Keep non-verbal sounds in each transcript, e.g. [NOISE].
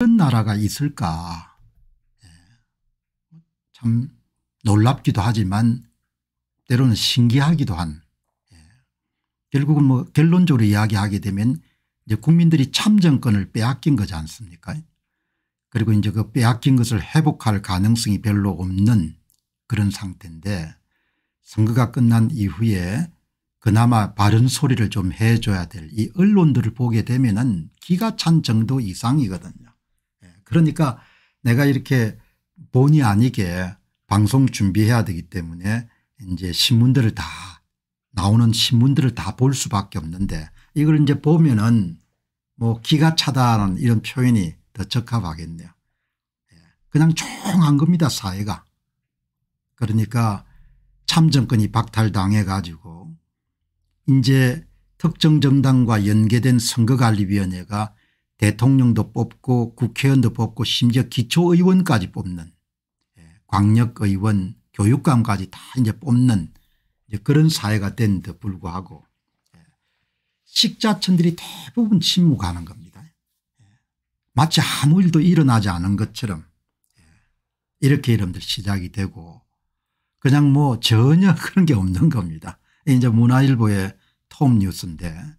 이런 나라가 있을까 예. 참 놀랍기도 하지만 때로는 신기하기도 한 예. 결국은 뭐 결론적으로 이야기하게 되면 이제 국민들이 참정권을 빼앗긴 거지 않습니까 그리고 이제 그 빼앗긴 것을 회복할 가능성이 별로 없는 그런 상태인데 선거가 끝난 이후에 그나마 바른 소리를 좀 해줘야 될 이 언론들을 보게 되면 기가 찬 정도 이상이거든요. 그러니까 내가 이렇게 본의 아니게 방송 준비해야 되기 때문에 이제 신문들을 다 나오는 신문들을 다 볼 수밖에 없는데 이걸 이제 보면은 뭐 기가 차다는 이런 표현이 더 적합하겠네요. 예, 그냥 총한 겁니다 사회가. 그러니까 참정권이 박탈당해 가지고 이제 특정 정당과 연계된 선거관리위원회가 대통령도 뽑고 국회의원도 뽑고 심지어 기초의원까지 뽑는 예, 광역의원 교육감까지 다 이제 뽑는 이제 그런 사회가 된데 불구하고 예, 식자천들이 대부분 침묵하는 겁니다. 예, 마치 아무 일도 일어나지 않은 것처럼 이렇게 여러분들 시작이 되고 그냥 뭐 전혀 [LAUGHS] 그런 게 없는 겁니다. 이제 문화일보의 톱 뉴스인데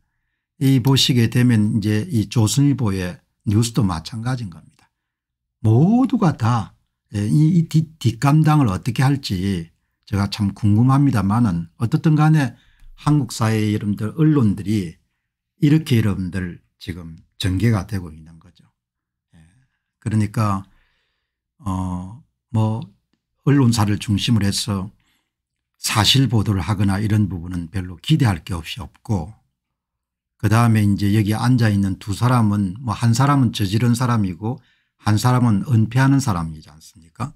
이 보시게 되면 이제 이 조선일보의 뉴스도 마찬가지인 겁니다. 모두가 다이 예, 뒷감당을 어떻게 할지 제가 참 궁금합니다만은 어떻든 간에 한국 사회 여러분들 언론들이 이렇게 여러분들 지금 전개가 되고 있는 거죠. 예, 그러니까 어뭐 언론사를 중심으로 해서 사실 보도를 하거나 이런 부분은 별로 기대할 게 없이 없고 그다음에 이제 여기 앉아 있는 두 사람은 뭐 한 사람은 저지른 사람이고 한 사람은 은폐하는 사람이지 않습니까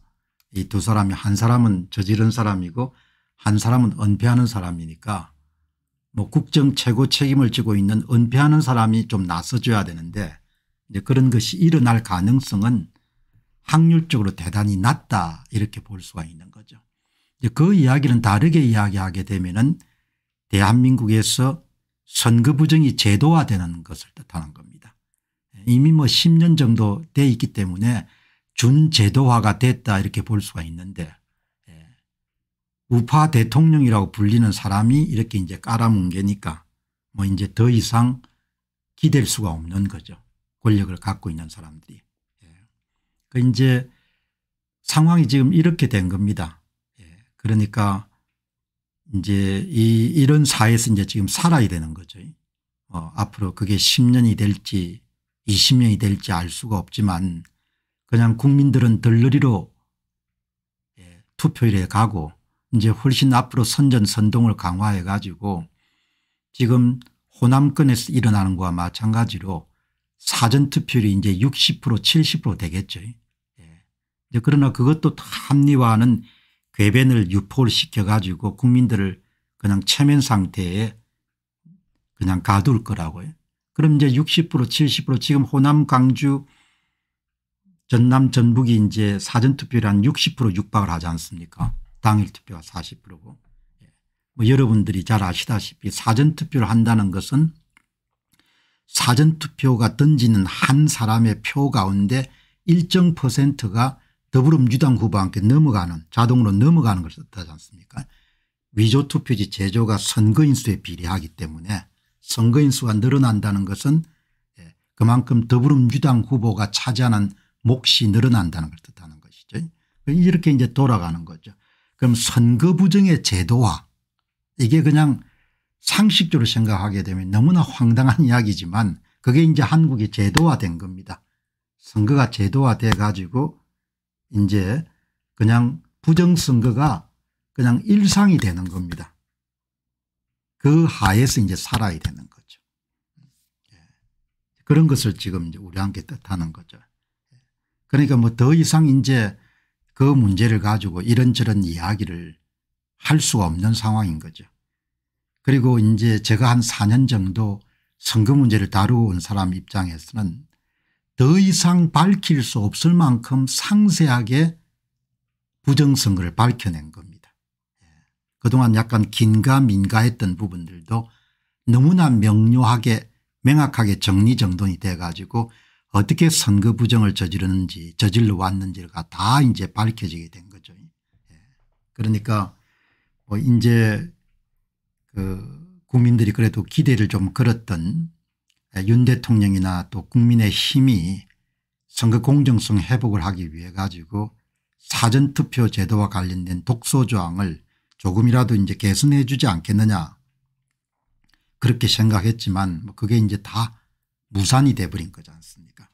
이 두 사람이 한 사람은 저지른 사람이고 한 사람은 은폐하는 사람이니까 뭐 국정 최고 책임을 지고 있는 은폐하는 사람이 좀 나서줘야 되는데 이제 그런 것이 일어날 가능성은 확률적으로 대단히 낮다 이렇게 볼 수가 있는 거죠. 이제 그 이야기는 다르게 이야기하게 되면은 대한민국에서 선거 부정이 제도화되는 것을 뜻하는 겁니다. 이미 뭐 10년 정도 돼 있기 때문에 준제도화가 됐다 이렇게 볼 수가 있는데 예, 우파 대통령이라고 불리는 사람이 이렇게 이제 깔아뭉 개니까 뭐 이제 더 이상 기댈 수가 없는 거죠. 권력을 갖고 있는 사람들이. 예, 그 이제 상황이 지금 이렇게 된 겁니다. 예, 그러니까 이제 이 이런 사회에서 이제 지금 살아야 되는 거죠. 어 앞으로 그게 10년이 될지 20년이 될지 알 수가 없지만 그냥 국민들은 들러리로 예, 투표일에 가고 이제 훨씬 앞으로 선전선동을 강화해 가지고 지금 호남권에서 일어나는 거와 마찬가지로 사전투표율이 이제 60% 70% 되겠죠. 예. 그러나 그것도 합리화하는 궤변을 유포를 시켜가지고 국민들을 그냥 체면 상태에 그냥 가둘 거라고요. 그럼 이제 60% 70% 지금 호남 광주 전남 전북이 이제 사전투표를 한 60% 육박을 하지 않습니까 당일 투표가 40%고 예. 뭐 여러분들이 잘 아시다시피 사전투표를 한다는 것은 사전투표가 던지는 한 사람의 표 가운데 일정 퍼센트가 더불어민주당 후보와 함께 넘어가는 자동으로 넘어가는 것을 뜻하지 않습니까 위조 투표지 제조가 선거인수에 비례하기 때문에 선거인수가 늘어난다는 것은 예, 그만큼 더불어민주당 후보가 차지하는 몫이 늘어난다는 걸 뜻하는 것이죠. 이렇게 이제 돌아가는 거죠. 그럼 선거 부정의 제도화 이게 그냥 상식적으로 생각하게 되면 너무나 황당한 [LAUGHS] 이야기지만 그게 이제 한국이 제도화된 겁니다. 선거가 제도화돼 가지고 이제 그냥 부정선거가 그냥 일상이 되는 겁니다. 그 하에서 이제 살아야 되는 거죠. 예. 그런 것을 지금 우리 함께 뜻하는 거죠. 예. 그러니까 뭐 더 이상 이제 그 문제를 가지고 이런저런 이야기를 할 수가 없는 상황인 거죠. 그리고 이제 제가 한 4년 정도 선거 문제를 다루온 사람 입장에서는 더 이상 밝힐 수 없을 만큼 상세하게 부정선거를 밝혀낸 겁니다. 예. 그동안 약간 긴가 민가했던 부분들도 너무나 명료하게 명확하게 정리정돈이 돼가지고 어떻게 선거 부정을 저지르는지 저질러 왔는지가 다 이제 밝혀지게 된 거죠. 예. 그러니까 뭐 이제 그 국민들이 그래도 기대를 좀 걸었던 윤 대통령이나 또 국민의 힘이 선거 공정성 회복을 하기 위해 가지고 사전투표 제도와 관련된 독소조항을 조금이라도 이제 개선해 주지 않겠느냐 그렇게 생각했지만 뭐 그게 이제 다 무산이 돼버린 거지 않습니까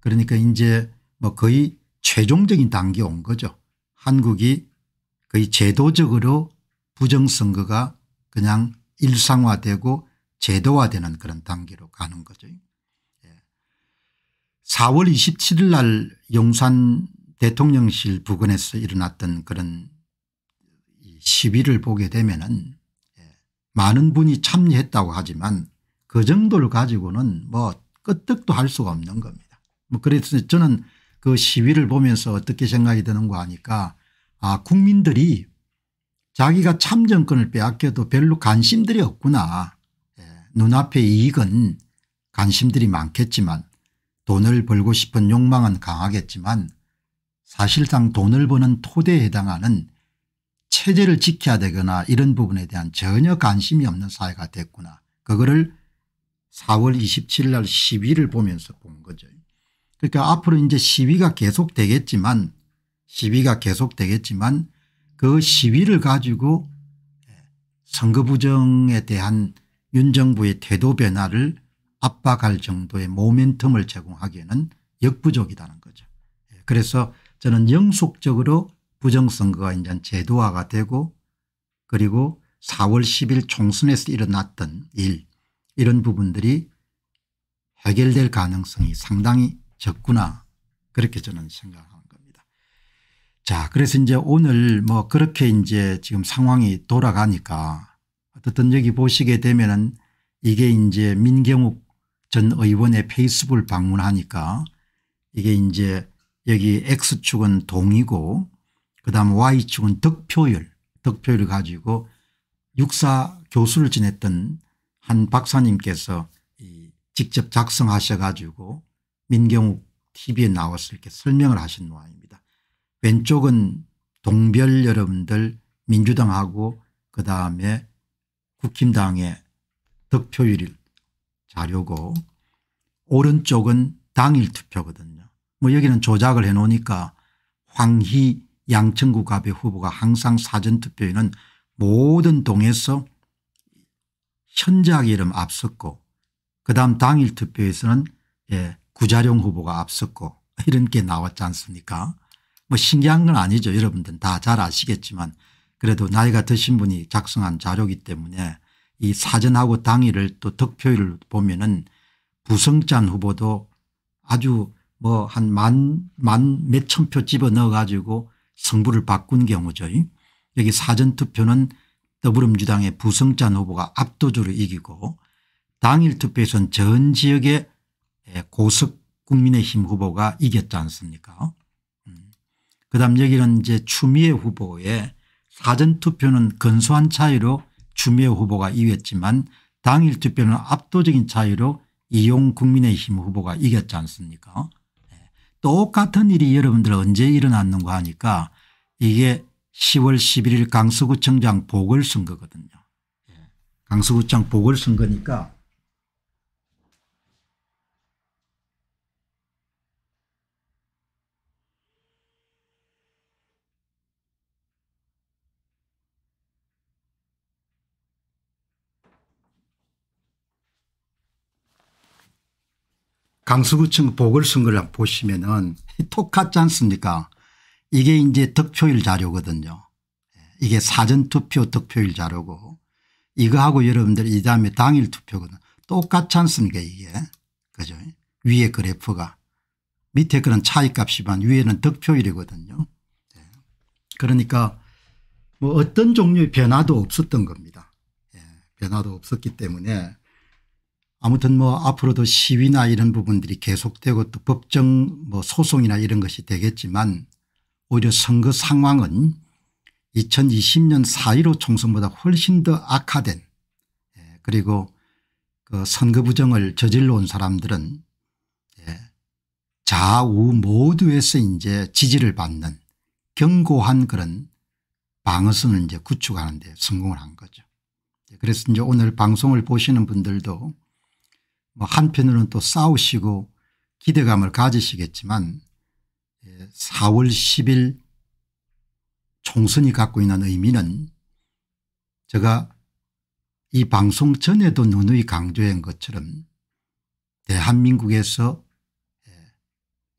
그러니까 이제 뭐 거의 최종적인 단계에 온 거죠. 한국이 거의 제도적으로 부정선거가 그냥 일상화되고 제도화되는 그런 단계로 가는 거죠. 4월 예. 27일 날 용산 대통령실 부근에서 일어났던 그런 시위를 보게 되면은 예, 많은 분이 참여했다고 하지만 그 정도를 가지고는 뭐 끄떡도 할 수가 없는 겁니다. 뭐 그래서 저는 그 시위를 보면서 어떻게 생각이 드는가 하니까 아 국민들이 자기가 참정권을 빼앗겨도 별로 관심들이 없구나 눈앞의 이익은 관심들이 많겠지만 돈을 벌고 싶은 욕망은 강하겠지만 사실상 돈을 버는 토대에 해당하는 체제를 지켜야 되거나 이런 부분에 대한 전혀 관심이 없는 사회가 됐구나. 그거를 4월 27일 날 시위를 보면서 본 거죠. 그러니까 앞으로 이제 시위가 계속 되겠지만 시위가 계속 되겠지만 그 시위를 가지고 예, 선거 부정에 대한 윤 정부의 태도 변화를 압박할 정도의 모멘텀을 제공하기에는 역부족이라는 거죠. 예, 그래서 저는 영속적으로 부정선거가 이제 제도화가 되고 그리고 4월 10일 총선에서 일어났던 일 이런 부분들이 해결될 가능성이 상당히 적구나 그렇게 저는 생각하는 겁니다. 자 그래서 이제 오늘 뭐 그렇게 이제 지금 상황이 돌아가니까 어떤 여기 보시게 되면은 이게 이제 민경욱 전 의원의 페이스북을 방문하니까 이게 이제 여기 X축은 동이고 그다음 Y축은 득표율 득표율을 가지고 육사 교수를 지냈던 한 박사님께서 직접 작성하셔 가지고 민경욱 TV에 나와서 이렇게 설명을 하신 모양입니다. 왼쪽은 동별 여러분들 민주당하고 그다음에 국힘당의 득표율 자료고 오른쪽은 당일 투표거든요. 뭐 여기는 조작을 해놓으니까 황희 양천구 갑의 후보가 항상 사전투표에는 모든 동에서 현작 이름 앞섰고 그다음 당일 투표에서는 예, 구자룡 후보가 앞섰고 이런 게 나왔지 않습니까 뭐 신기한 건 아니죠. 여러분들 다 잘 아시겠지만 그래도 나이가 드신 분이 작성한 자료이기 때문에 이 사전하고 당일을 또 득표율을 보면은 부성찬 후보도 아주 뭐 한 만 만 몇 천 표 집어넣어 가지고 승부를 바꾼 경우죠. 여기 사전투표는 더불어민주당의 부성찬 후보가 압도적으로 이기고 당일 투표에서는 전 지역의 예, 고석 국민의힘 후보가 이겼지 않습니까 음. 그 다음 여기는 이제 추미애 후보의 사전투표는 근소한 차이로 추미애 후보가 이겼지만 당일 투표는 압도적인 차이로 이용 국민의힘 후보가 이겼지 않습니까 예. 똑같은 일이 여러분들 언제 일어났는가 하니까 이게 10월 11일 강서구청장 보궐선거거든요. 예. 강서구청 보궐선거니까 강서구청 보궐선거를 보시면은 톡 같지 않습니까 이게 이제 득표율 자료거든요. 예, 이게 사전투표 득표율 자료고 이거하고 여러분들 이 다음에 당일 투표거든 똑같지 않습니까 이게 그죠 위에 그래프가 밑에 그런 차이값이만 위에는 득표율이거든요. 예. 그러니까 뭐 어떤 종류의 변화도 없었던 겁니다. 예, 변화도 없었기 때문에 아무튼 뭐 앞으로도 시위나 이런 부분들이 계속되고 또 법정 뭐 소송이나 이런 것이 되겠지만 오히려 선거 상황은 2020년 4.15 총선보다 훨씬 더 악화된 예, 그리고 그 선거 부정을 저질러 온 사람들은 예, 좌우 모두에서 이제 지지를 받는 견고한 그런 방어선을 이제 구축하는 데 성공을 한 거죠. 예, 그래서 이제 오늘 방송을 보시는 분들도 뭐 한편으로는 또 싸우시고 기대감을 가지시겠지만 4월 예, 10일 총선이 갖고 있는 의미는 제가 이 방송 전에도 누누이 강조한 것처럼 대한민국에서 예,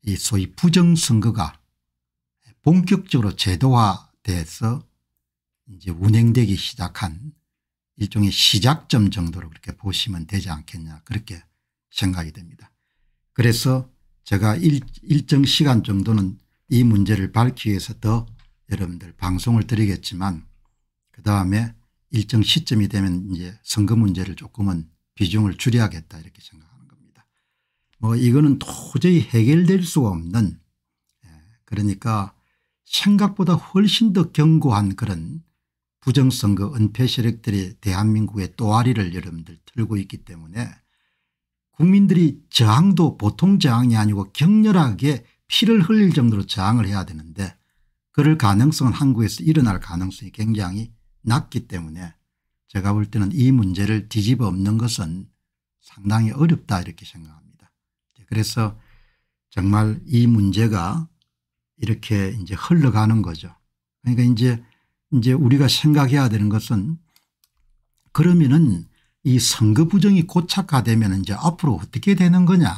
이 소위 부정선거가 본격적으로 제도화돼서 이제 운행되기 시작한 일종의 시작점 정도로 그렇게 보시면 되지 않겠냐 그렇게 생각이 됩니다. 그래서 제가 일, 일정 시간 정도는 이 문제를 밝히기 위해서 더 여러분들 방송을 드리겠지만 그 다음에 일정 시점이 되면 이제 선거 문제를 조금은 비중을 줄여야겠다 이렇게 생각하는 겁니다. 뭐 이거는 도저히 해결될 수가 없는 예, 그러니까 생각보다 훨씬 더 견고한 그런 부정선거 은폐 세력들이 대한민국의 또아리를 여러분들 틀고 있기 때문에 국민들이 저항도 보통 저항이 아니고 격렬하게 피를 흘릴 정도로 저항을 해야 되는데 그럴 가능성은 한국에서 일어날 가능성이 굉장히 낮기 때문에 제가 볼 때는 이 문제를 뒤집어 엎는 것은 상당히 어렵다 이렇게 생각합니다. 예, 그래서 정말 이 문제가 이렇게 이제 흘러가는 거죠. 그러니까 이제 이제 우리가 생각해야 되는 것은 그러면은 이 선거 부정이 고착화되면 이제 앞으로 어떻게 되는 거냐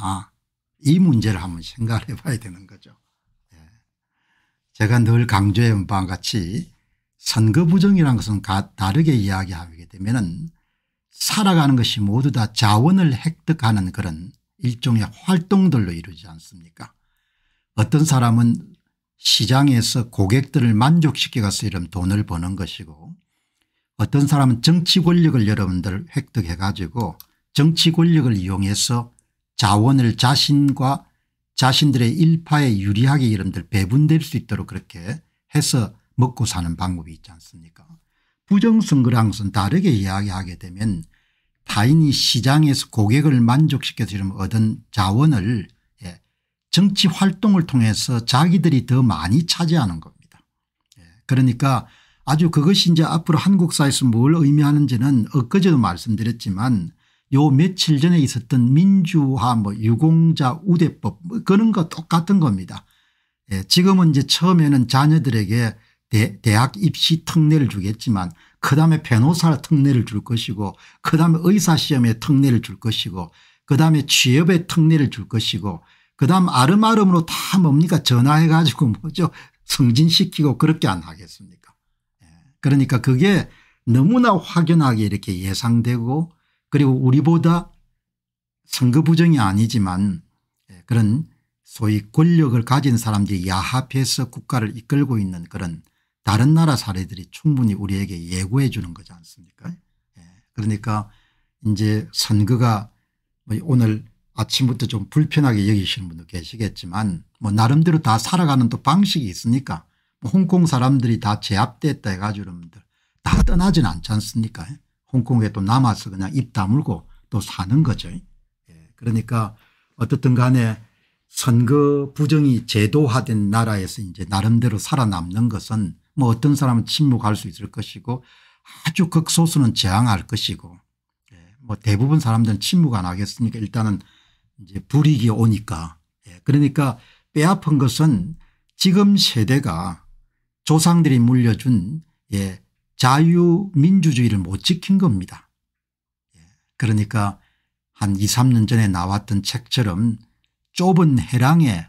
이 문제를 한번 생각을 해봐야 되는 거죠. 예. 제가 늘 강조해온 바와 같이 선거 부정이라는 것은 다르게 이야기하게 되면은 살아가는 것이 모두 다 자원을 획득하는 그런 일종의 활동들로 이루지 않습니까 어떤 사람은 시장에서 고객들을 만족시켜가서 이런 돈을 버는 것이고 어떤 사람은 정치 권력을 여러분들 획득해 가지고 정치 권력을 이용해서 자원을 자신과 자신들의 일파에 유리하게 여러분들 배분될 수 있도록 그렇게 해서 먹고 사는 방법이 있지 않습니까 부정선거랑 다르게 이야기하게 되면 타인이 시장에서 고객을 만족시켜서 얻은 자원을 정치 활동을 통해서 자기들이 더 많이 차지하는 겁니다. 예, 그러니까 아주 그것이 이제 앞으로 한국사에서 뭘 의미하는지는 엊그제도 말씀드렸지만 요 며칠 전에 있었던 민주화 뭐 유공자 우대법 뭐 그런 거 똑같은 겁니다. 예, 지금은 이제 처음에는 자녀들에게 대, 학 입시 특례를 주겠지만 그다음에 변호사 특례를 줄 것이고 그다음에 의사시험에 특례를 줄 것이고 그다음에 취업에 특례를 줄 것이고 그다음 아름아름으로 다 뭡니까 전화해 가지고 뭐죠 승진시키고 그렇게 안 하겠습니까 예. 그러니까 그게 너무나 확연하게 이렇게 예상되고 그리고 우리보다 선거 부정이 아니지만 예, 그런 소위 권력을 가진 사람들이 야합해서 국가를 이끌고 있는 그런 다른 나라 사례들이 충분히 우리에게 예고해 주는 거지 않습니까 예. 그러니까 이제 선거가 뭐 오늘 아침부터 좀 불편하게 여기시는 분도 계시겠지만 뭐 나름대로 다 살아가는 또 방식이 있으니까 뭐 홍콩 사람들이 다 제압됐다 해가지고 여러분들 다 떠나진 않지 않습니까 예? 홍콩에 또 남아서 그냥 입 다물고 또 사는 거죠 예. 그러니까 어떻든 간에 선거 부정이 제도화된 나라에서 이제 나름대로 살아남는 것은 뭐 어떤 사람은 침묵할 수 있을 것이고 아주 극소수는 저항할 것이고 예, 뭐 대부분 사람들은 침묵 안 하겠습니까 일단은 이제 불이익이 오니까 예, 그러니까 빼아픈 것은 지금 세대가 조상들이 물려준 예, 자유민주주의를 못 지킨 겁니다. 예, 그러니까 한 2, 3년 전에 나왔던 책처럼 좁은 해랑에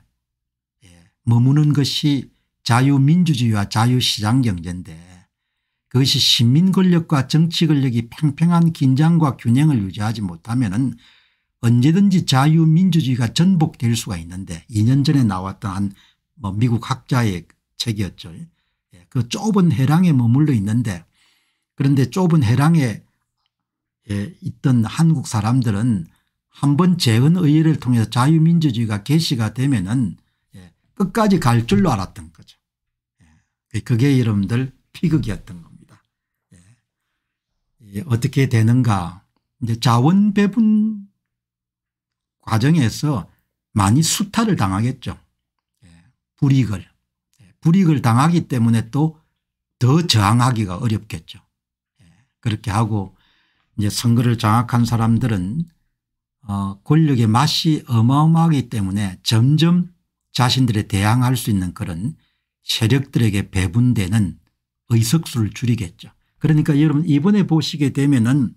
예, 머무는 것이 자유민주주의와 자유시장경제인데 그것이 시민권력과 정치권력이 팽팽한 긴장과 균형을 유지하지 못하면 언제든지 자유민주주의가 전복될 수가 있는데 2년 전에 나왔던 한뭐 미국 학자의 책이었죠. 예, 그 좁은 해랑에 머물러 있는데 그런데 좁은 해랑에 예, 있던 한국 사람들은 한 번 재헌의회를 통해서 자유민주주의가 개시가 되면은 예, 끝까지 갈 줄로 알았던 거죠. 그게 여러분들 피극이었던 겁니다. 어떻게 되는가 이제 자원 배분 과정에서 많이 수탈을 당하겠죠. 예, 불이익을. 예, 불이익을 당하기 때문에 또 더 저항하기가 어렵겠죠. 예, 그렇게 하고 이제 선거를 장악한 사람들은 어 권력의 맛이 어마어마하기 때문에 점점 자신들에 대항할 수 있는 그런 세력들에게 배분되는 의석수를 줄이겠죠. 그러니까 여러분 이번에 보시게 되면은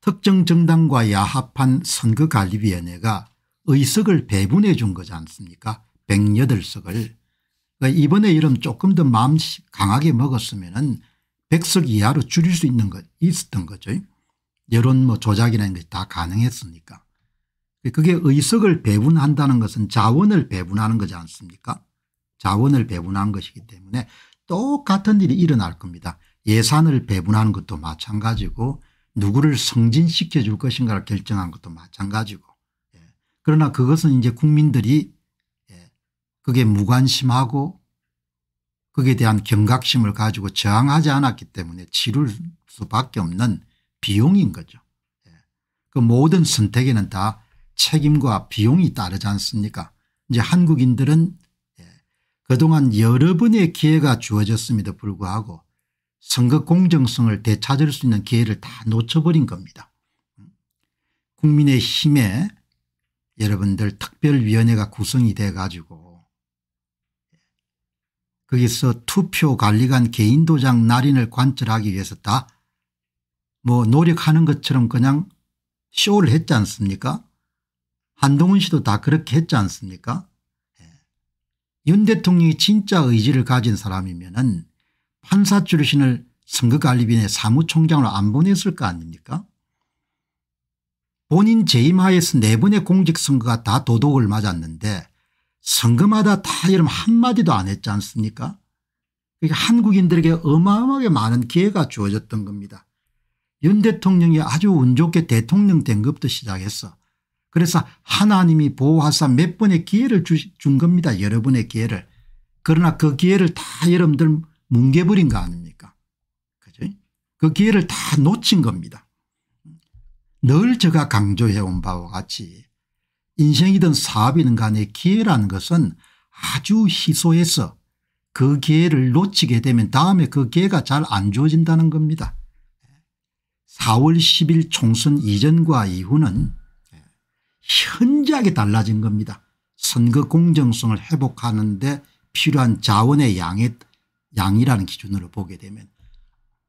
특정 정당과 야합한 선거관리위원회가 의석을 배분해 준 거지 않습니까 108석을 그러니까 이번에 이름 조금 더 마음 강하게 먹었으면 은 100석 이하로 줄일 수 있는 것 있었던 거죠. 여론 뭐 조작이라는 것이 다 가능했으니까. 그게 의석을 배분한다는 것은 자원을 배분하는 거지 않습니까 자원을 배분한 것이기 때문에 똑같은 일이 일어날 겁니다. 예산을 배분하는 것도 마찬가지고 누구를 승진시켜 줄 것인가를 결정한 것도 마찬가지고 예. 그러나 그것은 이제 국민들이 예. 그게 무관심하고 그에 대한 경각심을 가지고 저항하지 않았기 때문에 치를 수밖에 없는 비용인 거죠. 예. 그 모든 선택에는 다 책임과 비용이 따르지 않습니까 이제 한국인들은 예, 그동안 여러 번의 기회가 주어졌음에도 불구하고 선거 공정성을 되찾을 수 있는 기회를 다 놓쳐버린 겁니다. 국민의힘에 여러분들 특별위원회가 구성이 돼 가지고 거기서 투표관리관 개인도장 날인을 관철하기 위해서 다 뭐 노력하는 것처럼 그냥 쇼를 했지 않습니까 한동훈 씨도 다 그렇게 했지 않습니까 예. 윤 대통령이 진짜 의지를 가진 사람이면 은 판사 출신을 선거관리위원회 사무총장으로 안 보냈을 거 아닙니까 본인 재임하에서 네 번의 공직선거가 다 도덕을 맞았는데 선거마다 다 이름 한마디도 안 했지 않습니까 그러니까 한국인들에게 어마어마하게 많은 기회가 주어졌던 겁니다. 윤 대통령이 아주 운 좋게 대통령 된 것부터 시작했어. 그래서 하나님이 보호하사 몇 번의 기회를 주, 준 겁니다. 여러 번의 기회를. 그러나 그 기회를 다 여러분들 뭉개버린 거 아닙니까? 그죠? 그 기회를 다 놓친 겁니다. 늘 제가 강조해온 바와 같이 인생이든 사업이든 간에 기회라는 것은 아주 희소해서 그 기회를 놓치게 되면 다음에 그 기회가 잘 안 주어진다는 겁니다. 4월 10일 총선 이전과 이후는 현저하게 달라진 겁니다. 선거 공정성을 회복하는 데 필요한 자원의 양에 양이라는 기준으로 보게 되면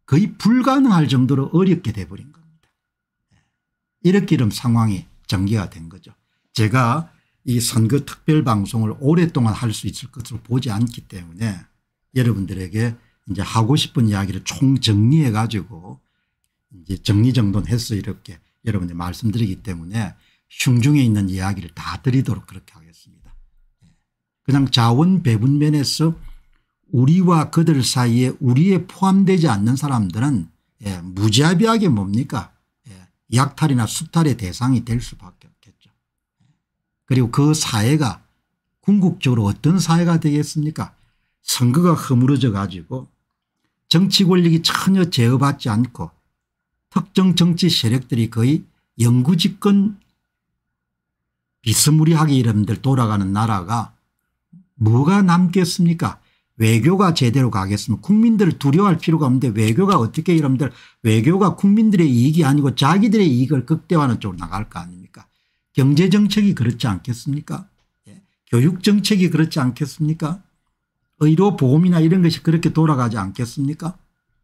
거의 불가능할 정도로 어렵게 돼버린 겁니다. 예. 이렇게 이런 상황이 전개가 된 거죠. 제가 이 선거 특별방송을 오랫동안 할 수 있을 것으로 보지 않기 때문에 여러분들에게 이제 하고 싶은 이야기를 총정리해 가지고 이제 정리정돈해서 이렇게 여러분들 말씀드리기 때문에 흉중에 있는 이야기를 다 드리도록 그렇게 하겠습니다. 예. 그냥 자원 배분 면에서 우리와 그들 사이에 우리에 포함되지 않는 사람들은 예, 무자비하게 뭡니까 예, 약탈이나 수탈의 대상이 될 수밖에 없겠죠. 그리고 그 사회가 궁극적으로 어떤 사회가 되겠습니까 선거가 허물어져 가지고 정치 권력이 전혀 제어받지 않고 특정 정치 세력들이 거의 영구집권 비스무리하게 이름들 돌아가는 나라가 뭐가 남겠습니까 외교가 제대로 가겠으면 국민들을 두려워할 필요가 없는데 외교가 어떻게 여러분 외교가 국민들의 이익이 아니고 자기들의 이익을 극대화하는 쪽으로 나갈 거 아닙니까 경제정책이 그렇지 않겠습니까 예. 교육정책이 그렇지 않겠습니까 의료보험이나 이런 것이 그렇게 돌아가지 않겠습니까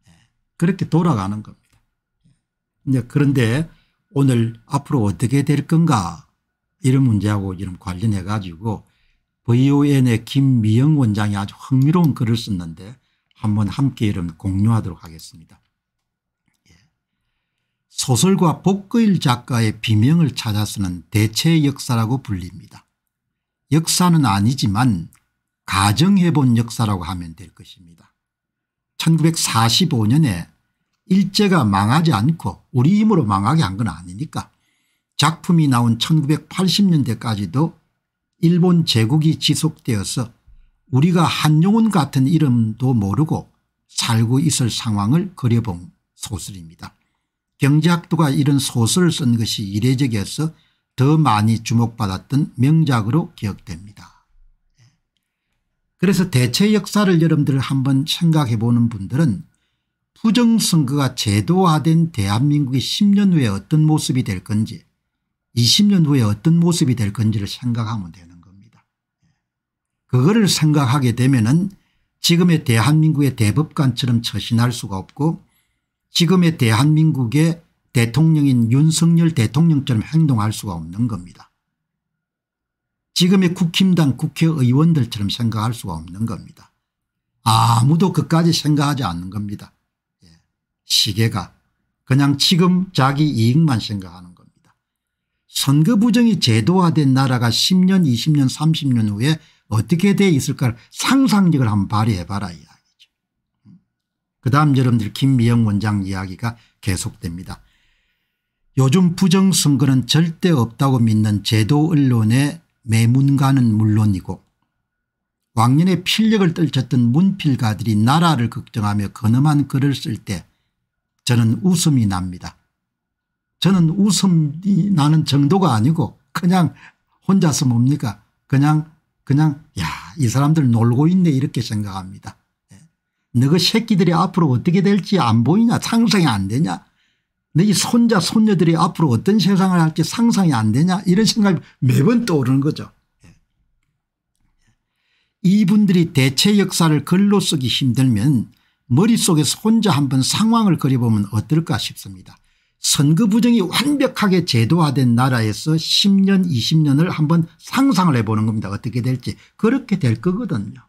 예. 그렇게 돌아가는 겁니다 예. 그런데 오늘 앞으로 어떻게 될 건가 이런 문제하고 이런 관련해 가지고 VON의 김미영 원장이 아주 흥미로운 글을 썼는데 한번 함께 여러분 공유하도록 하겠습니다. 예. 소설과 복거일 작가의 비명을 찾아서는 대체 역사라고 불립니다. 역사는 아니지만 가정해본 역사라고 하면 될 것입니다. 1945년에 일제가 망하지 않고 우리 힘으로 망하게 한 건 아니니까 작품이 나온 1980년대까지도 일본 제국이 지속되어서 우리가 한용운 같은 이름도 모르고 살고 있을 상황을 그려본 소설입니다. 경제학도가 이런 소설을 쓴 것이 이례적이어서 더 많이 주목받았던 명작으로 기억됩니다. 그래서 대체 역사를 여러분들 한번 생각해 보는 분들은 부정선거가 제도화된 대한민국이 10년 후에 어떤 모습이 될 건지 20년 후에 어떤 모습이 될 건지를 생각하면 되는 그거를 생각하게 되면은 지금의 대한민국의 대법관처럼 처신할 수가 없고 지금의 대한민국의 대통령인 윤석열 대통령처럼 행동할 수가 없는 겁니다. 지금의 국힘당 국회의원들처럼 생각할 수가 없는 겁니다. 아무도 그까지 생각하지 않는 겁니다. 예. 시계가 그냥 지금 자기 이익만 생각하는 겁니다. 선거 부정이 제도화된 나라가 10년 20년 30년 후에 어떻게 돼 있을까 상상력을 한번 발휘해 봐라 이야기죠. 그 다음 여러분들 김미영 원장 이야기가 계속됩니다. 요즘 부정선거는 절대 없다고 믿는 제도 언론의 매문가는 물론이고 왕년에 필력을 떨쳤던 문필가들이 나라를 걱정하며 거엄한 글을 쓸 때 저는 웃음이 납니다. 저는 웃음이 나는 정도가 아니고 그냥 혼자서 뭡니까 그냥 그냥 야이 사람들 놀고 있네 이렇게 생각합니다. 너그 예. 새끼들이 앞으로 어떻게 될지 안 보이냐 상상이 안 되냐 너희 손자 손녀들이 앞으로 어떤 세상을 할지 상상이 안 되냐 이런 생각이 매번 떠오르는 거죠. 예. 예. 이분들이 대체 역사를 글로 쓰기 힘들면 머릿속에서 혼자 한번 상황을 그려보면 어떨까 싶습니다. 선거 부정이 완벽하게 제도화된 나라에서 10년 20년을 한번 상상을 해보는 겁니다. 어떻게 될지 그렇게 될 거거든요.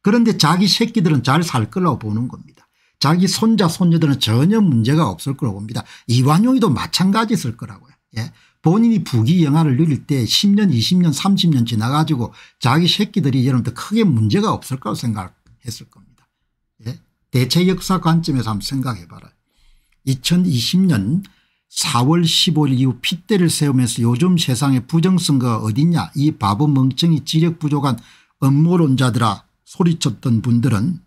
그런데 자기 새끼들은 잘 살 거라고 보는 겁니다. 자기 손자 손녀들은 전혀 문제가 없을 거라고 봅니다. 이완용이도 마찬가지을 거라고요. 예. 본인이 부귀 영화를 누릴 때 10년 20년 30년 지나가지고 자기 새끼들이 여러분들 크게 문제가 없을 거라고 생각했을 겁니다. 예. 대체 역사 관점에서 한번 생각해 봐라. 2020년 4월 15일 이후 핏대를 세우면서 요즘 세상에 부정선거가 어딨냐 이 바보 멍청이 지력 부족한 음모론자들아 소리쳤던 분들은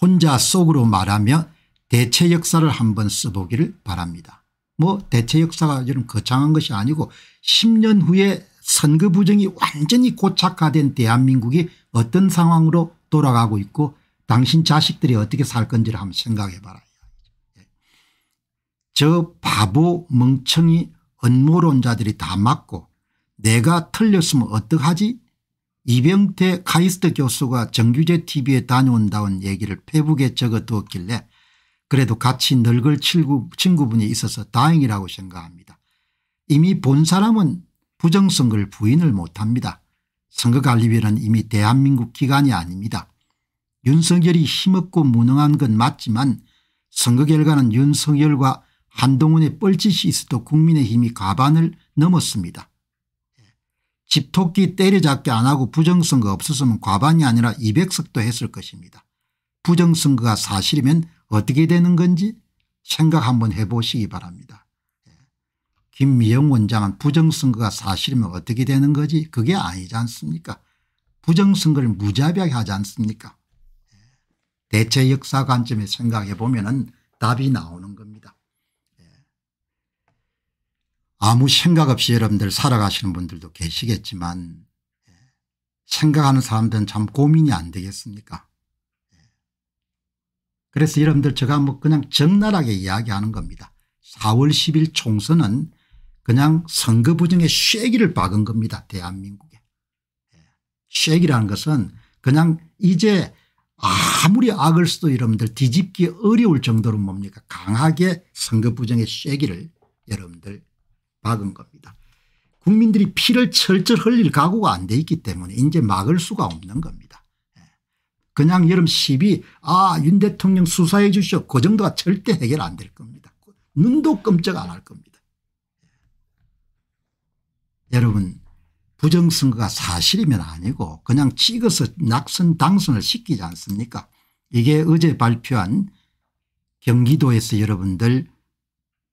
혼자 속으로 말하며 대체 역사를 한번 써보기를 바랍니다. 뭐 대체 역사가 이런 거창한 것이 아니고 10년 후에 선거 부정이 완전히 고착화된 대한민국이 어떤 상황으로 돌아가고 있고 당신 자식들이 어떻게 살 건지를 한번 생각해 봐라. 저 바보 멍청이 음모론자들이 다 맞고 내가 틀렸으면 어떡하지 이병태 카이스트 교수가 정규재 tv에 다녀온다는 얘기를 페북에 적어두었길래 그래도 같이 늙을 친구분이 있어서 다행이라고 생각합니다. 이미 본 사람은 부정선거를 부인을 못합니다. 선거관리위는 이미 대한민국 기관이 아닙니다. 윤석열이 힘없고 무능한 건 맞지만 선거 결과는 윤석열과 한동훈의 뻘짓이 있어도 국민의힘이 과반을 넘었습니다. 집토끼 때려잡기 안 하고 부정선거 없었으면 과반이 아니라 200석도 했을 것입니다. 부정선거가 사실이면 어떻게 되는 건지 생각 한번 해보시기 바랍니다. 김미영 원장은 부정선거가 사실이면 어떻게 되는 거지 그게 아니지 않습니까 부정선거를 무자비하게 하지 않습니까 대체 역사 관점에 생각해 보면 은 답이 나오는 겁니다. 아무 생각 없이 여러분들 살아가시는 분들도 계시겠지만 예, 생각하는 사람들은 참 고민이 안 되겠습니까 예. 그래서 여러분들 제가 뭐 그냥 적나라하게 이야기하는 겁니다. 4월 10일 총선은 그냥 선거 부정의 쉐기를 박은 겁니다. 대한민국에. 쉐기라는 예. 것은 그냥 이제 아무리 악을 써도 여러분들 뒤집기 어려울 정도로 뭡니까 강하게 선거 부정의 쉐기를 여러분들 박은 겁니다. 국민들이 피를 철철 흘릴 각오가 안 돼 있기 때문에 이제 막을 수가 없는 겁니다. 예. 그냥 여름 시비 아윤 대통령 수사해 주시오 그 정도가 절대 해결 안 될 겁니다. 눈도 끔찍 안 할 겁니다. 예. 여러분 부정선거가 사실이면 아니고 그냥 찍어서 낙선 당선을 시키지 않습니까 이게 어제 발표한 경기도에서 여러분들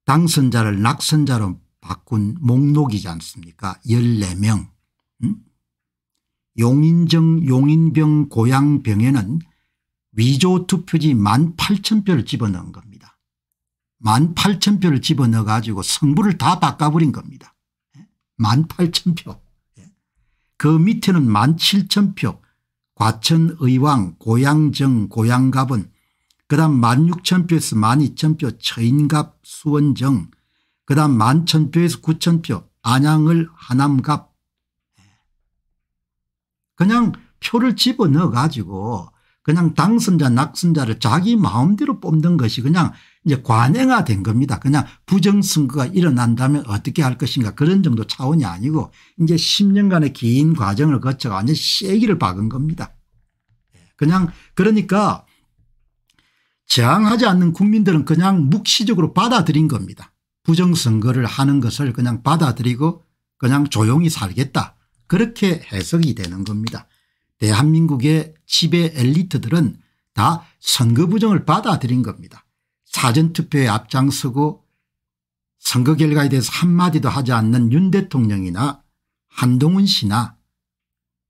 당선자를 낙선자로 바꾼 목록이지 않습니까 14명 음? 용인정 용인병 고양병에는 위조투표지 18,000표를 집어넣은 겁니다. 18,000표를 집어넣어 가지고 성분을 다 바꿔버린 겁니다. 18,000표. 예? 예? 그 밑에는 17,000표 과천의왕 고양정 고양갑은 그 다음 16,000표에서 12,000표 처인갑 수원정 그다음 만천표에서 구천표 안양을 하남갑 그냥 표를 집어넣어 가지고 그냥 당선자 낙선자를 자기 마음대로 뽑는 것이 그냥 이제 관행화된 겁니다. 그냥 부정선거가 일어난다면 어떻게 할 것인가 그런 정도 차원이 아니고 이제 10년간의 긴 과정을 거쳐 완전 쐐기를 박은 겁니다. 그냥 그러니까 저항하지 않는 국민들은 그냥 묵시적으로 받아들인 겁니다. 부정선거를 하는 것을 그냥 받아들이고 그냥 조용히 살겠다 그렇게 해석이 되는 겁니다. 대한민국의 지배 엘리트들은 다 선거 부정을 받아들인 겁니다. 사전투표에 앞장서고 선거 결과에 대해서 한마디도 하지 않는 윤 대통령이나 한동훈 씨나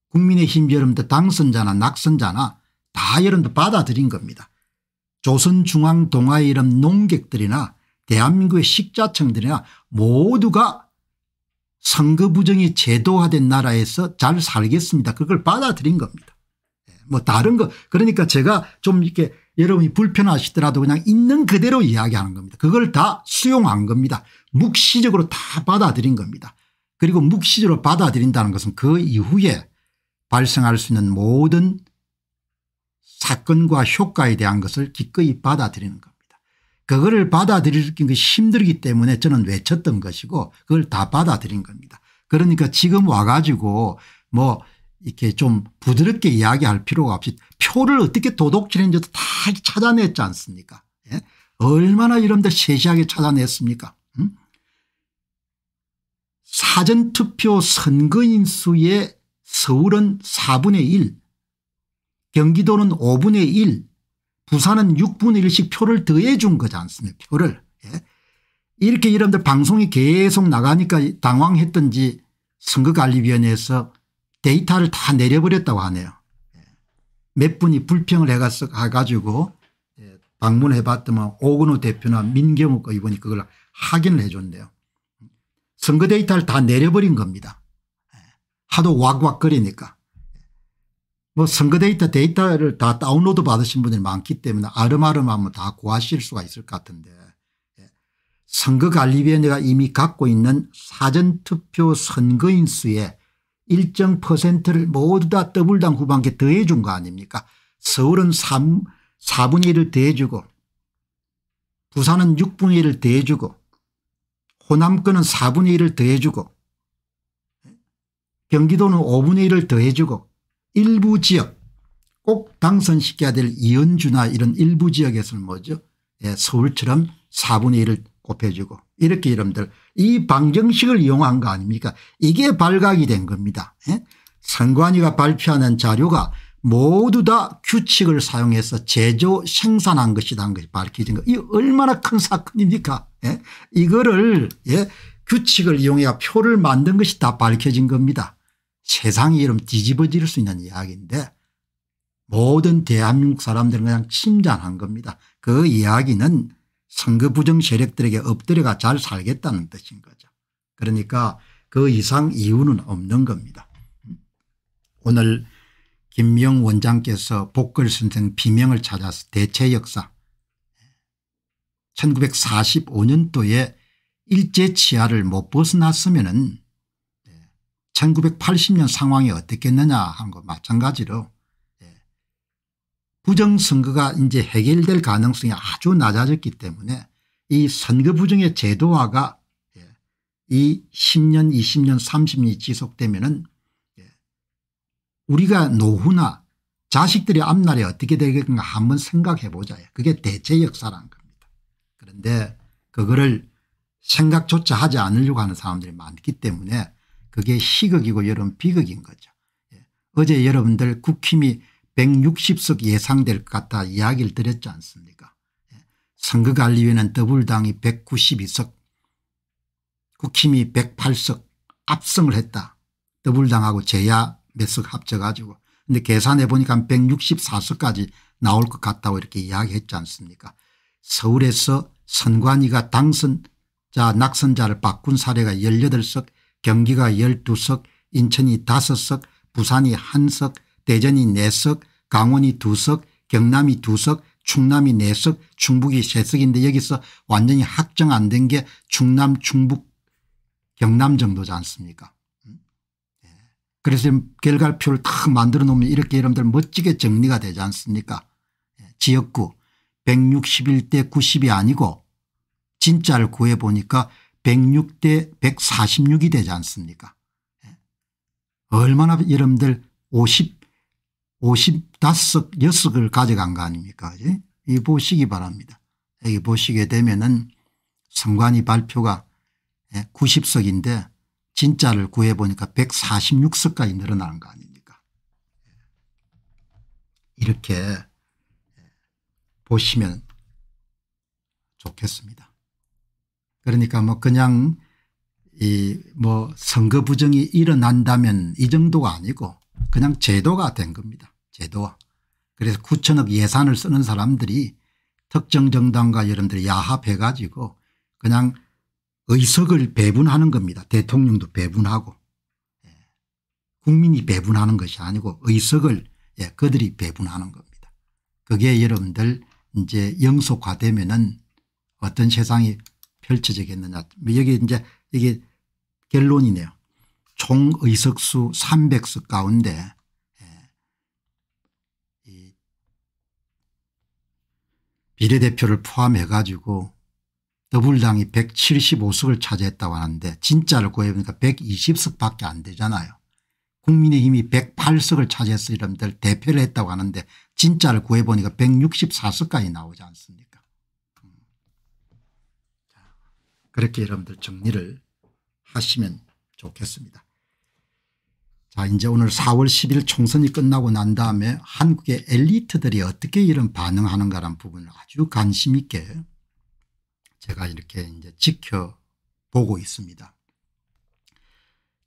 국민의힘 여러분들 당선자나 낙선자나 다 여러분들 받아들인 겁니다. 조선중앙동아이은 농객들이나 대한민국의 식자청들이나 모두가 선거부정이 제도화된 나라에서 잘 살겠습니다. 그걸 받아들인 겁니다. 예, 뭐 다른 거 그러니까 제가 좀 이렇게 여러분이 불편하시더라도 그냥 있는 그대로 이야기하는 겁니다. 그걸 다 수용한 겁니다. 묵시적으로 다 받아들인 겁니다. 그리고 묵시적으로 받아들인다는 것은 그 이후에 발생할 수 있는 모든 사건과 효과에 대한 것을 기꺼이 받아들이는 겁니다. 그거를 받아들이기 그 힘들기 때문에 저는 외쳤던 것이고 그걸 다 받아들인 겁니다. 그러니까 지금 와가지고 뭐 이렇게 좀 부드럽게 이야기할 필요가 없이 표를 어떻게 도둑질했는지도 다 찾아냈지 않습니까 예? 얼마나 이런데 세세하게 찾아냈습니까 음? 사전투표 선거인 수의 서울은 4분의 1 경기도는 5분의 1 부산은 6분의 1씩 표를 더해 준 거지 않습니까 표를. 예. 이렇게 여러분들 방송이 계속 나가니까 당황했던지 선거관리위원회에서 데이터를 다 내려버렸다고 하네요. 예. 몇 분이 불평을 해가지고 예, 방문해 봤더만 오근호 대표나 민경욱 의원이 그걸 확인을 해 줬네요. 선거 데이터를 다 내려버린 겁니다. 예. 하도 왁왁거리니까. 뭐 선거 데이터 데이터를 다 다운로드 받으신 분들이 많기 때문에 아름아름하면 다 구하실 수가 있을 것 같은데 예. 선거관리위원회가 이미 갖고 있는 사전투표 선거인 수의 일정 퍼센트를 모두 다 더블당 후반기에 더해 준 거 아닙니까 서울은 3, 4분의 1을 더해 주고 부산은 6분의 1을 더해 주고 호남권은 4분의 1을 더해 주고 경기도는 5분의 1을 더해 주고 일부 지역 꼭 당선시켜야 될 이은주나 이런 일부 지역에서는 뭐죠 예, 서울처럼 4분의 1을 곱해주고 이렇게 여러분들 이 방정식을 이용한 거 아닙니까 이게 발각이 된 겁니다. 예? 선관위가 발표하는 자료가 모두 다 규칙을 사용해서 제조 생산한 것이라 것이 밝혀진 것이 얼마나 큰 사건입니까 예? 이거를 예? 규칙을 이용해 표를 만든 것이 다 밝혀진 겁니다. 세상이 이름 뒤집어질 수 있는 이야기인데 모든 대한민국 사람들은 그냥 침잔한 겁니다. 그 이야기는 선거 부정 세력들에게 엎드려가 잘 살겠다는 뜻인 거죠. 그러니까 그 이상 이유는 없는 겁니다. 오늘 김명 원장께서 복걸 선생 비명을 찾아서 대체 역사 1945년도에 일제 치하를 못 벗어났으면 은 1980년 상황이 어떻겠느냐 하는 것 마찬가지로 예. 부정선거가 이제 해결될 가능성이 아주 낮아졌기 때문에 이 선거 부정의 제도화가 예, 이 10년 20년 30년이 지속되면 은 예, 우리가 노후나 자식들의앞날이 어떻게 되겠는가 한번 생각해 보자. 그게 대체 역사라는 겁니다. 그런데 그거를 생각조차 하지 않으려고 하는 사람들이 많기 때문에 그게 시극이고 여러분 비극인 거죠. 예. 어제 여러분들 국힘이 160석 예상될 것 같다 이야기를 드렸지 않습니까 예. 선거관리위원회는 더불당이 192석 국힘이 108석 압승을 했다. 더불당하고 제야 몇 석 합쳐가지고 근데 계산해 보니까 164석까지 나올 것 같다고 이렇게 이야기했지 않습니까 서울에서 선관위가 당선자 낙선자를 바꾼 사례가 18석 경기가 12석 인천이 5석 부산이 1석 대전이 4석 강원이 2석 경남이 2석 충남이 4석 충북이 3석인데 여기서 완전히 확정 안 된 게 충남 충북 경남 정도지 않습니까 음? 예. 그래서 결과표를 탁 만들어 놓으면 이렇게 여러분들 멋지게 정리가 되지 않습니까 예. 지역구 161대 90이 아니고 진짜를 구해보니까 106대 146이 되지 않습니까 예. 얼마나 여러분들 50, 55석, 6석을 가져간 거 아닙니까 이 보시기 바랍니다. 여기 보시게 되면은 선관위 발표가 90석인데 예, 진짜를 구해보니까 146석까지 늘어나는 거 아닙니까 예. 이렇게 보시면 좋겠습니다. 그러니까 뭐 그냥 이 뭐 선거 부정이 일어난다면 이 정도가 아니고 그냥 제도가 된 겁니다. 제도화. 그래서 9천억 예산을 쓰는 사람들이 특정 정당과 여러분들이 야합해 가지고 그냥 의석을 배분하는 겁니다. 대통령도 배분하고 예. 국민이 배분하는 것이 아니고 의석을 예, 그들이 배분하는 겁니다. 그게 여러분들 이제 영속화되면은 어떤 세상이 펼쳐지겠느냐. 여기 이제 이게 결론이네요. 총 의석수 300석 가운데 예, 비례대표를 포함해 가지고 더불당이 175석을 차지했다고 하는데 진짜를 구해보니까 120석밖에 안 되잖아요. 국민의힘이 108석을 차지해서 이름들 대표를 했다고 하는데 진짜를 구해보니까 164석까지 나오지 않습니까 그렇게 여러분들 정리를 하시면 좋겠습니다. 자 이제 오늘 4월 10일 총선이 끝나고 난 다음에 한국의 엘리트들이 어떻게 이런 반응하는가라는 부분을 아주 관심 있게 제가 이렇게 이제 지켜보고 있습니다.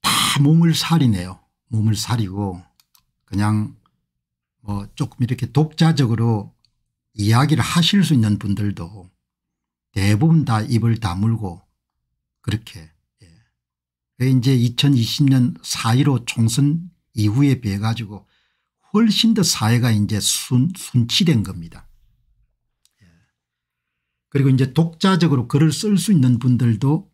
다 몸을 사리네요. 몸을 사리고 그냥 뭐 조금 이렇게 독자적으로 이야기를 하실 수 있는 분들도 대부분 다 입을 다물고 그렇게 예. 그 이제 2020년 4.15 총선 이후에 비해 가지고 훨씬 더 사회가 이제 순, 순치된 겁니다. 예. 그리고 이제 독자적으로 글을 쓸 수 있는 분들도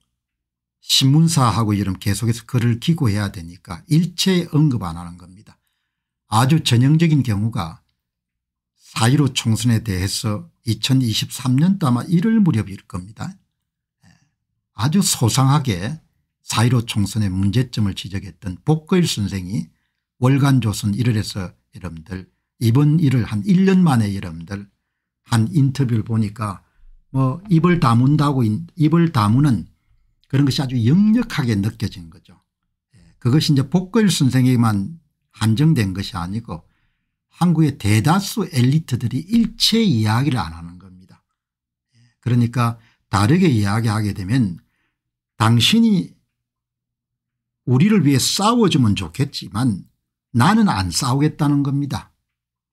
신문사하고 이런 계속해서 글을 기고해야 되니까 일체 언급 안 하는 겁니다. 아주 전형적인 경우가 4.15 총선에 대해서 2023년도 아마 1월 무렵일 겁니다. 예. 아주 소상하게 4.15 총선의 문제점을 지적했던 복거일 선생이 월간 조선 1월에서 여러분들 이번 일을 한 1년 만에 여러분들 한 인터뷰를 보니까 뭐 입을 다문다고 입을 다문은 그런 것이 아주 역력하게 느껴진 거죠. 예. 그것이 이제 복거일 선생에게만 한정된 것이 아니고 한국의 대다수 엘리트들이 일체 이야기를 안 하는 겁니다. 그러니까 다르게 이야기하게 되면 당신이 우리를 위해 싸워주면 좋겠지만 나는 안 싸우겠다는 겁니다.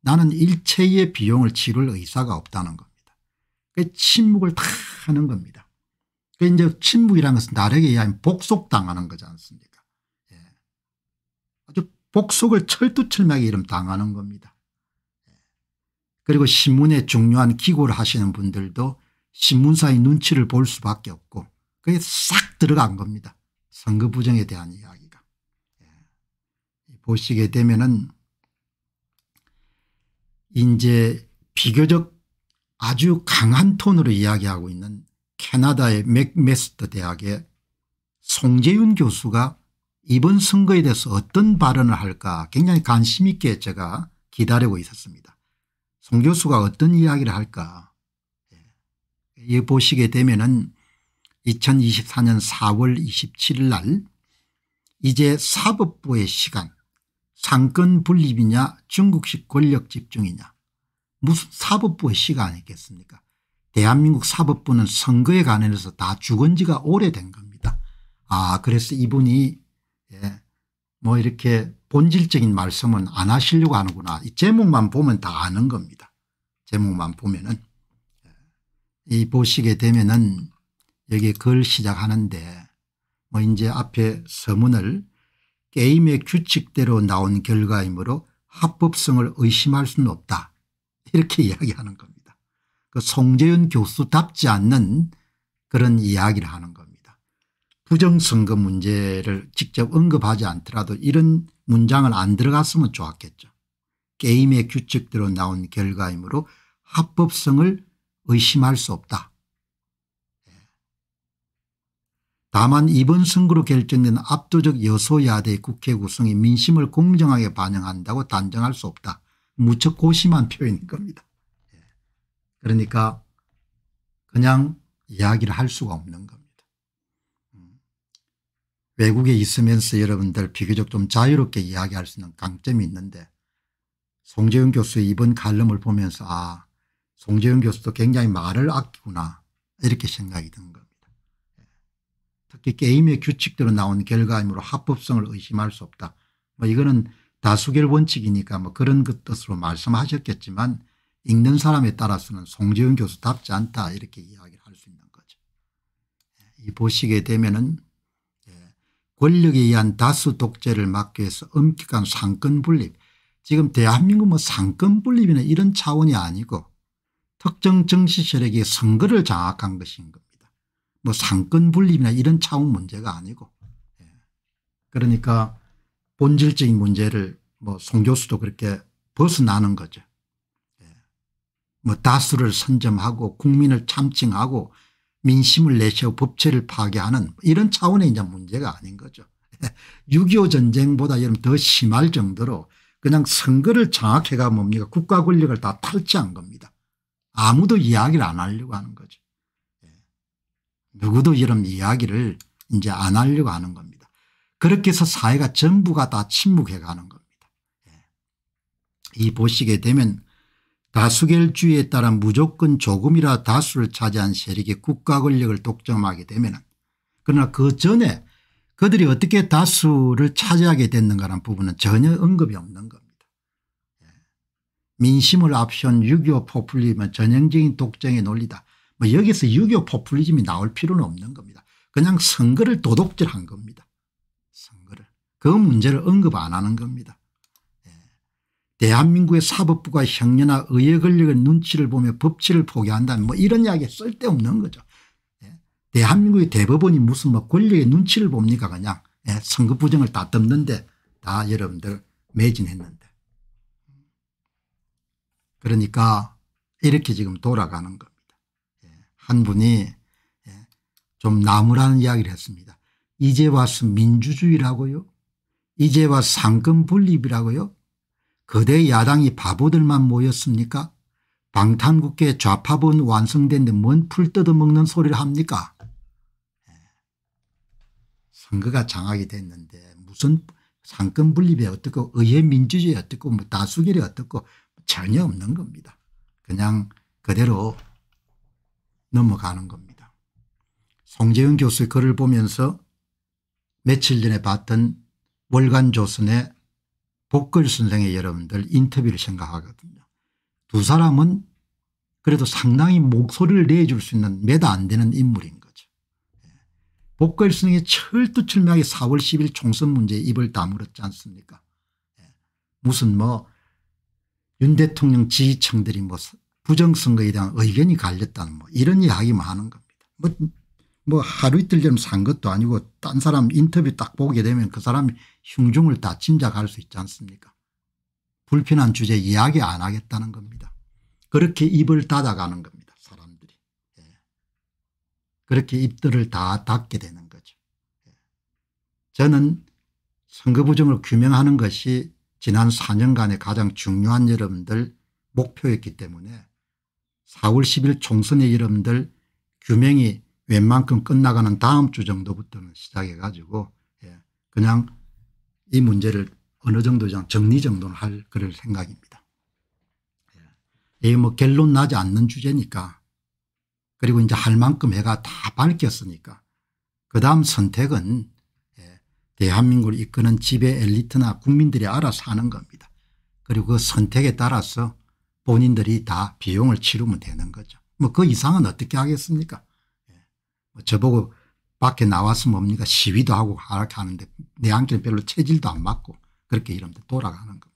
나는 일체의 비용을 치를 의사가 없다는 겁니다. 그 침묵을 다 하는 겁니다. 그 이제 침묵이라는 것은 다르게 이야기하면 복속당하는 거지 않습니까? 예. 아주 복속을 철두철미하게 이름 당하는 겁니다. 그리고 신문에 중요한 기고를 하시는 분들도 신문사의 눈치를 볼 수밖에 없고 그게 싹 들어간 겁니다. 선거 부정에 대한 이야기가. 예. 보시게 되면은 이제 비교적 아주 강한 톤으로 이야기하고 있는 캐나다의 맥메스터 대학의 송재윤 교수가 이번 선거에 대해서 어떤 발언을 할까 굉장히 관심 있게 제가 기다리고 있었습니다. 송 교수가 어떤 이야기를 할까 예, 예 보시게 되면 은 2024년 4월 27일 날 이제 사법부의 시간 상권 분립이냐 중국식 권력 집중이냐 무슨 사법부의 시가 아겠습니까 대한민국 사법부는 선거에 관해서 다 죽은 지가 오래된 겁니다. 아 그래서 이분이 예, 뭐 이렇게 본질적인 말씀은 안 하시려고 하는구나. 이 제목만 보면 다 아는 겁니다. 제목만 보면은. 예. 이 보시게 되면은 여기 글 시작하는데 뭐 이제 앞에 서문을 게임의 규칙대로 나온 결과이므로 합법성을 의심할 수는 없다. 이렇게 [LAUGHS] 이야기하는 겁니다. 그 송재윤 교수답지 않는 그런 이야기를 하는 겁니다. 부정선거 문제를 직접 언급하지 않더라도 이런 문장을 안 들어갔으면 좋았겠죠. 게임의 규칙대로 나온 결과이므로 합법성을 의심할 수 없다. 예. 다만 이번 선거로 결정된 압도적 여소야대 국회 구성이 민심을 공정하게 반영한다고 단정할 수 없다. 무척 고심한 표현인 겁니다. 예. 그러니까 그냥 이야기를 할 수가 없는 겁니다. 외국에 있으면서 여러분들 비교적 좀 자유롭게 이야기할 수 있는 강점이 있는데 송재은 교수의 이번 칼럼을 보면서 아 송재은 교수도 굉장히 말을 아끼구나 이렇게 생각이 든 겁니다. 특히 게임의 규칙대로 나온 결과이므로 합법성을 의심할 수 없다. 뭐 이거는 다수결 원칙이니까 뭐 그런 것 뜻으로 말씀하셨겠지만 읽는 사람에 따라서는 송재은 교수답지 않다 이렇게 이야기를 할 수 있는 거죠. 이 보시게 되면은 권력에 의한 다수 독재를 막기 위해서 엄격한 상권 분립 지금 대한민국 뭐 상권 분립이나 이런 차원이 아니고 특정 정치 세력이 선거를 장악한 것인 겁니다. 뭐 상권 분립이나 이런 차원 문제가 아니고 예. 그러니까 본질적인 문제를 뭐송 교수도 그렇게 벗어나는 거죠. 예. 뭐 다수를 선점하고 국민을 참칭하고 민심을 내세워 법체를 파괴하는 이런 차원의 이제 문제가 아닌 거죠. 6.25 [LAUGHS] 전쟁보다 여러분 더 심할 정도로 그냥 선거를 장악해가 뭡니까 국가 권력을 다 탈취한 겁니다. 아무도 이야기를 안 하려고 하는 거죠. 예. 누구도 이런 이야기를 이제 안 하려고 하는 겁니다. 그렇게 해서 사회가 전부가 다 침묵해 가는 겁니다. 예. 이 보시게 되면 다수결주의에 따라 무조건 조금이라 다수를 차지한 세력이 국가 권력을 독점하게 되면 그러나 그 전에 그들이 어떻게 다수를 차지하게 됐는가라는 부분은 전혀 언급이 없는 겁니다. 예. 민심을 앞세운 6.25 포퓰리즘은 전형적인 독재의 논리다. 뭐 여기서 6.25 포퓰리즘이 나올 필요는 없는 겁니다. 그냥 선거를 도둑질한 겁니다. 선거를. 그 문제를 언급 안 하는 겁니다. 대한민국의 사법부가 형녀나 의회 권력의 눈치를 보며 법치를 포기한다면 뭐 이런 이야기 쓸데없는 거죠. 예. 대한민국의 대법원이 무슨 뭐 권력의 눈치를 봅니까 그냥 예. 선거 부정을 다 덮는데 다 여러분들 매진했는데 그러니까 이렇게 지금 돌아가는 겁니다. 예. 한 분이 좀 나무라는 이야기를 했습니다. 이제 와서 민주주의라고요. 이제 와서 상권 분립이라고요. 거대 야당이 바보들만 모였습니까? 방탄국회 좌파분 완성된데 뭔 풀 뜯어먹는 소리를 합니까? 예. 선거가 장악이 됐는데 무슨 상권 분립이 어떻고 의회 민주주의 어떻고 뭐 다수결이 어떻고 전혀 없는 겁니다. 그냥 그대로 넘어가는 겁니다. 송재윤 교수의 글을 보면서 며칠 전에 봤던 월간조선의 복걸 선생의 여러분들 인터뷰를 생각하거든요. 두 사람은 그래도 상당히 목소리를 내줄 수 있는 몇안 되는 인물인 거죠. 예. 복걸 선생이 철두철미하게 4월 10일 총선 문제에 입을 다물었지 않습니까 예. 무슨 뭐 윤 대통령 지지층들이 뭐 부정선거에 대한 의견이 갈렸다는 뭐 이런 이야기 많은 겁니다. 뭐뭐 하루 이틀 전 산 것도 아니고 딴 사람 인터뷰 딱 보게 되면 그 사람이 흉중을 다 짐작할 수 있지 않습니까 불편한 주제 이야기 안 하겠다는 겁니다. 그렇게 입을 닫아가는 겁니다. 사람들이. 예. 그렇게 입들을 다 닫게 되는 거죠. 예. 저는 선거부정을 규명하는 것이 지난 4년간의 가장 중요한 여러분들 목표였기 때문에 4월 10일 총선의 여러분들 규명이 웬만큼 끝나가는 다음 주 정도부터는 시작해 가지고 예, 그냥 이 문제를 어느 정도 정리 정도는 할 그럴 생각입니다. 예. 이게 뭐 결론 나지 않는 주제니까 그리고 이제 할 만큼 해가 다 밝혔으니까 그 다음 선택은 예, 대한민국을 이끄는 지배 엘리트나 국민들이 알아서 하는 겁니다. 그리고 그 선택에 따라서 본인들이 다 비용을 치르면 되는 거죠. 뭐 그 이상은 어떻게 하겠습니까 뭐 저보고 밖에 나와서 뭡니까 시위도 하고 하는데 내 안길은 별로 체질도 안 맞고 그렇게 이러면 돌아가는 겁니다.